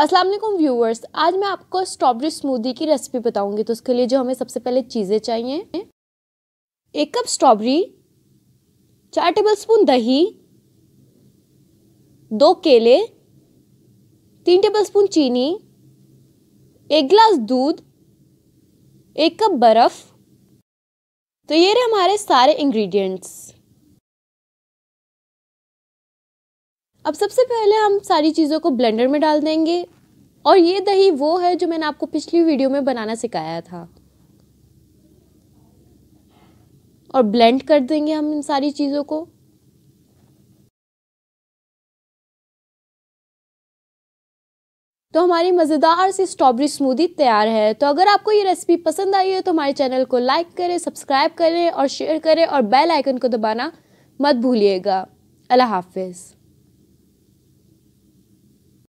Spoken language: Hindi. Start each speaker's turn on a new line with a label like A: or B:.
A: अस्सलाम वालेकुम व्यूवर्स आज मैं आपको स्ट्रॉबेरी स्मूदी की रेसिपी बताऊंगी तो उसके लिए जो हमें सबसे पहले चीज़ें चाहिए एक कप स्ट्रॉबेरी चार टेबल स्पून दही दो केले तीन टेबल स्पून चीनी एक गिलास दूध एक कप बर्फ़ तो ये रहे हमारे सारे इंग्रेडिएंट्स अब सबसे पहले हम सारी चीज़ों को ब्लेंडर में डाल देंगे और ये दही वो है जो मैंने आपको पिछली वीडियो में बनाना सिखाया था और ब्लेंड कर देंगे हम इन सारी चीज़ों को तो हमारी मज़ेदार सी स्ट्रॉबेरी स्मूदी तैयार है तो अगर आपको ये रेसिपी पसंद आई है तो हमारे चैनल को लाइक करें सब्सक्राइब करें और शेयर करें और बेल आइकन को दबाना मत भूलिएगा अल्लाह हाफिज़